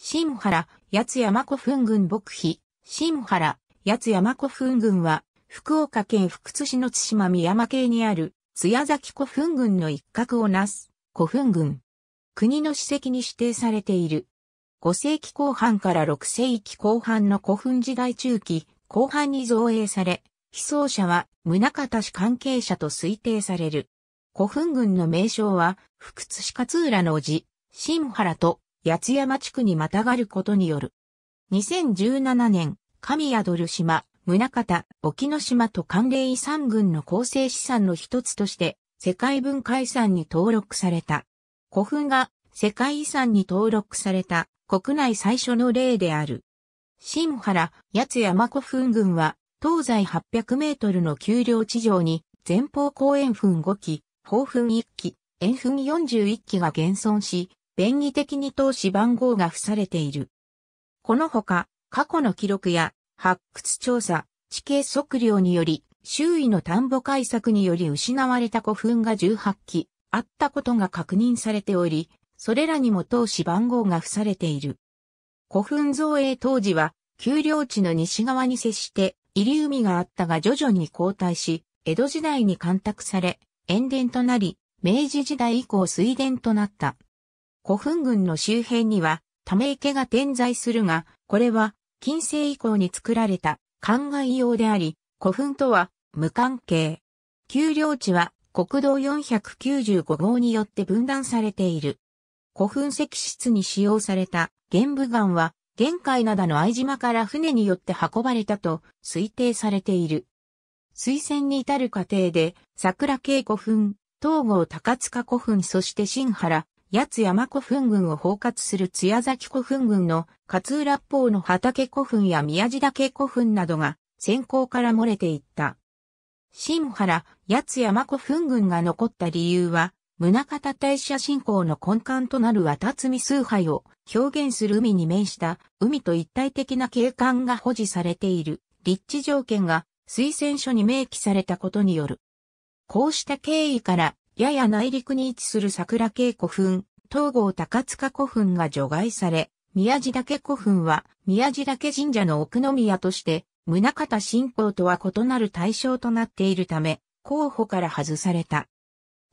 新原、八山古墳群牧碑。新原、八山古墳群は、福岡県福津市の津島三山系にある、津屋崎古墳群の一角をなす、古墳群。国の史跡に指定されている。5世紀後半から6世紀後半の古墳時代中期、後半に造営され、被葬者は宗方氏関係者と推定される。古墳群の名称は、福津市勝浦の寺、新原と八山地区にまたがることによる。2017年、神宿る島、宗方、沖ノ島と寒冷遺産群の構成資産の一つとして、世界文化遺産に登録された。古墳が世界遺産に登録された国内最初の例である。新原八山古墳群は東西800メートルの丘陵地上に前方後円墳5基、後墳1基、円墳41基が現存し、便宜的に投資番号が付されている。このほか、過去の記録や発掘調査、地形測量により、周囲の田んぼ開削により失われた古墳が18基あったことが確認されており、それらにも投資番号が付されている。古墳造営当時は、丘陵地の西側に接して、入り海があったが徐々に後退し、江戸時代に干拓され、塩田となり、明治時代以降水田となった。古墳群の周辺には、ため池が点在するが、これは、近世以降に作られた、灌漑用であり、古墳とは、無関係。丘陵地は、国道495号によって分断されている。古墳石室に使用された玄武岩は、玄海灘の藍島から船によって運ばれたと推定されている。推薦に至る過程で、桜渓古墳、東郷高塚古墳そして新原、八山古墳群を包括する津屋崎古墳群の勝浦法の畑古墳や宮地岳古墳などが先行から漏れていった。新原、八山古墳群が残った理由は、宗方大社信仰の根幹となる渡積崇拝を表現する海に面した海と一体的な景観が保持されている立地条件が推薦書に明記されたことによる。こうした経緯からやや内陸に位置する桜系古墳、東郷高塚古墳が除外され、宮地岳古墳は宮地岳神社の奥宮として、宗方信仰とは異なる対象となっているため、候補から外された。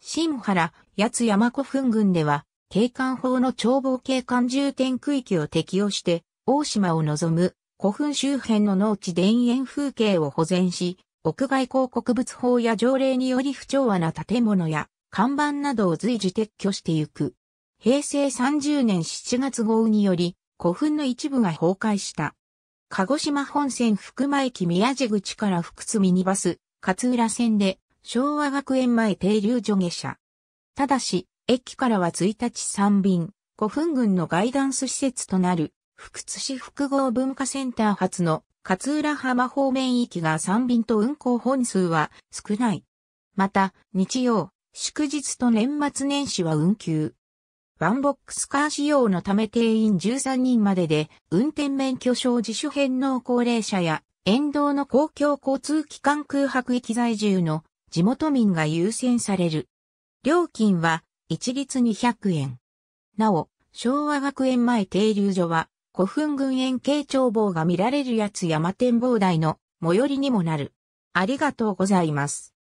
新原、八山古墳群では、景観法の眺望景観重点区域を適用して、大島を望む古墳周辺の農地田園風景を保全し、屋外広告物法や条例により不調和な建物や看板などを随時撤去してゆく。平成30年7月豪雨により、古墳の一部が崩壊した。鹿児島本線福間駅宮地口から福津ミニバス、勝浦線で、昭和学園前停留所下車。ただし、駅からは1日3便、古墳群のガイダンス施設となる、福津市複合文化センター発の勝浦浜方面行きが3便と運行本数は少ない。また、日曜、祝日と年末年始は運休。ワンボックスカー使用のため定員13人までで、運転免許証自主返納高齢者や、沿道の公共交通機関空白域在住の地元民が優先される。料金は一律200円。なお、昭和学園前停留所は、古墳群園慶長坊が見られるやつ山展望台の最寄りにもなる。ありがとうございます。